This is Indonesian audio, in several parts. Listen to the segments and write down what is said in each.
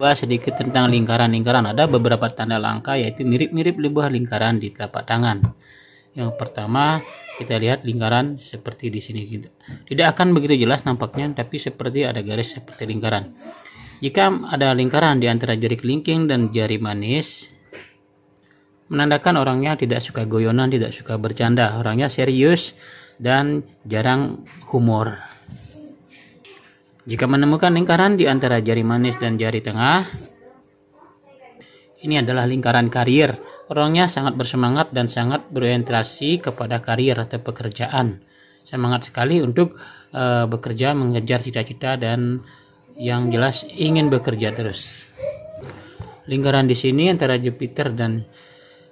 Bahas sedikit tentang lingkaran-lingkaran. Ada beberapa tanda langka yaitu mirip-mirip lebah lingkaran di telapak tangan. Yang pertama, kita lihat lingkaran seperti di sini. Gitu. Tidak akan begitu jelas nampaknya, tapi seperti ada garis seperti lingkaran. Jika ada lingkaran di antara jari kelingking dan jari manis, menandakan orangnya tidak suka goyonan, tidak suka bercanda, orangnya serius dan jarang humor. Jika menemukan lingkaran di antara jari manis dan jari tengah, ini adalah lingkaran karir. Orangnya sangat bersemangat dan sangat berorientasi kepada karir atau pekerjaan. Semangat sekali untuk uh, bekerja, mengejar cita-cita dan yang jelas ingin bekerja terus. Lingkaran di sini antara Jupiter dan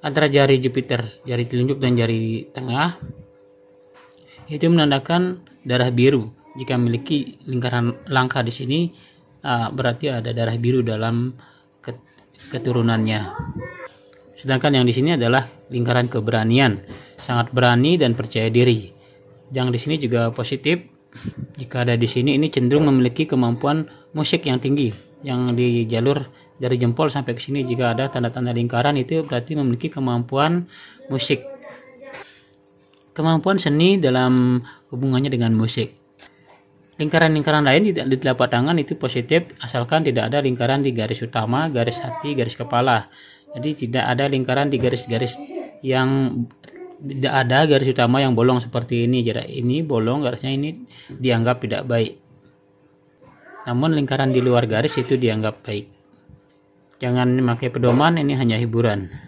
antara jari Jupiter, jari telunjuk dan jari tengah itu menandakan darah biru jika memiliki lingkaran langka di sini, eh, berarti ada darah biru dalam keturunannya. Sedangkan yang di sini adalah lingkaran keberanian, sangat berani dan percaya diri. Yang di sini juga positif. Jika ada di sini ini cenderung memiliki kemampuan musik yang tinggi, yang di jalur dari jempol sampai ke sini jika ada tanda-tanda lingkaran itu berarti memiliki kemampuan musik. Kemampuan seni dalam hubungannya dengan musik. Lingkaran-lingkaran lain di, di telapak tangan itu positif asalkan tidak ada lingkaran di garis utama, garis hati, garis kepala. Jadi tidak ada lingkaran di garis-garis yang tidak ada garis utama yang bolong seperti ini. jarak ini bolong garisnya ini dianggap tidak baik. Namun lingkaran di luar garis itu dianggap baik. Jangan memakai pedoman, ini hanya hiburan.